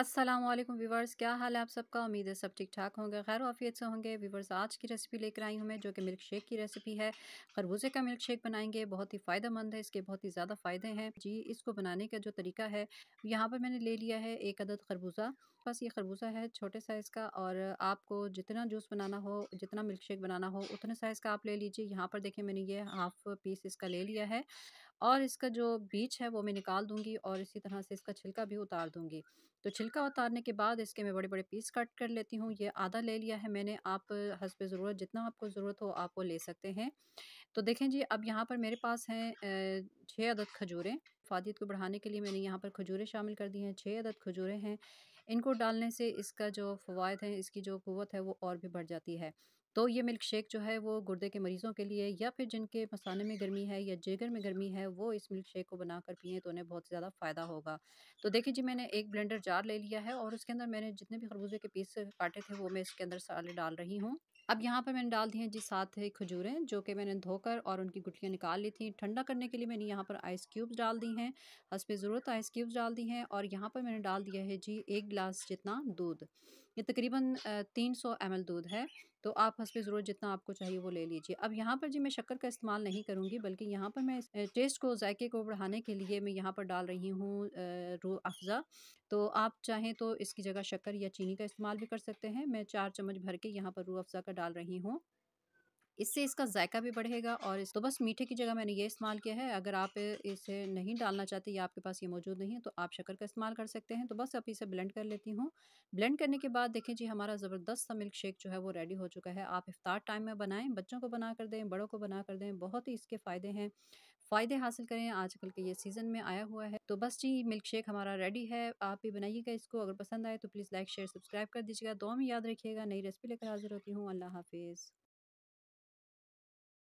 अस्सलाम वालेकुम क्या हाल है आप सबका उम्मीद है सब ठीक ठाक होंगे खैर वाफियत से होंगे वीवर्स आज की रेसिपी लेकर आई हूँ मैं जो कि मिल्क शेक की रेसिपी है खरबूजे का मिल्क शेक बनाएंगे बहुत ही फ़ायदेमंद है इसके बहुत ही ज़्यादा फ़ायदे हैं जी इसको बनाने का जो तरीका है यहाँ पर मैंने ले लिया है एक अदद खरबूजा बस ये खरबूजा है छोटे साइज़ का और आपको जितना जूस बनाना हो जितना मिल्क शेक बनाना हो उतने साइज़ का आप ले लीजिए यहाँ पर देखिए मैंने ये हाफ़ पीस इसका ले लिया है और इसका जो बीज है वो मैं निकाल दूंगी और इसी तरह से इसका छिलका भी उतार दूंगी तो छिलका उतारने के बाद इसके मैं बड़े बड़े पीस कट कर लेती हूँ ये आधा ले लिया है मैंने आप हंस पे ज़रूरत जितना आपको ज़रूरत हो आप वो ले सकते हैं तो देखें जी अब यहाँ पर मेरे पास हैं छः अदद खजूरें अफादियत को बढ़ाने के लिए मैंने यहाँ पर खजूरें शामिल कर दी हैं छः अदद खजूरें हैं इनको डालने से इसका जो फवाद है इसकी जो क़वत है वो और भी बढ़ जाती है तो ये मिल्क शेक जो है वो गुर्दे के मरीज़ों के लिए या फिर जिनके मसाने में गर्मी है या जेगर में गर्मी है वो इस मिल्क शेक को बना कर पिए तो उन्हें बहुत ज़्यादा फ़ायदा होगा तो देखिए जी मैंने एक ब्लेंडर जार ले लिया है और उसके अंदर मैंने जितने भी खरबूजे के पीस काटे थे वो मैं इसके अंदर सारे डाल रही हूँ अब यहाँ पर मैंने डाल दी हैं जी सात है खजूरें जो कि मैंने धोकर और उनकी गुटलियाँ निकाल ली थी ठंडा करने के लिए मैंने यहाँ पर आइस क्यूब्स डाल दी हैं पे ज़रूरत आइस क्यूब्स डाल दी हैं और यहाँ पर मैंने डाल दिया है जी एक गिलास जितना दूध ये तकरीबन तीन सौ एम दूध है तो आप हंस ज़रूरत जितना आपको चाहिए वो ले लीजिए अब यहाँ पर जी मैं शक्कर का इस्तेमाल नहीं करूँगी बल्कि यहाँ पर मैं टेस्ट को जायके को बढ़ाने के लिए मैं यहाँ पर डाल रही हूँ रू अफ़ज़ा तो आप चाहें तो इसकी जगह शक्कर या चीनी का इस्तेमाल भी कर सकते हैं मैं चार चम्मच भर के यहाँ पर रू अफ़ज़ा का डाल रही हूँ इससे इसका जायका भी बढ़ेगा और इस तो बस मीठे की जगह मैंने ये इस्तेमाल किया है अगर आप इसे नहीं डालना चाहते या आपके पास ये मौजूद नहीं है तो आप शक्कर का इस्तेमाल कर सकते हैं तो बस आप इसे ब्लेंड कर लेती हूँ ब्लेंड करने के बाद देखें जी हमारा ज़बरदस्त सा मिल्क शेक जो है वो रेडी हो चुका है आप इफ्तार टाइम में बनाएं बच्चों को बना कर दें बड़ों को बना कर दें बहुत ही इसके फ़ायदे हैं फ़ायदे हासिल करें आजकल के ये सीज़न में आया हुआ है तो बस जी मिल्क शेक हमारा रेडी है आप भी बनाइएगा इसको अगर पसंद आए तो प्लीज़ लाइक शेयर सब्सक्राइब कर दीजिएगा दो में याद रखिएगा नई रेसिपी लेकर हाजिर होती हूँ अल्लाह हाफिज़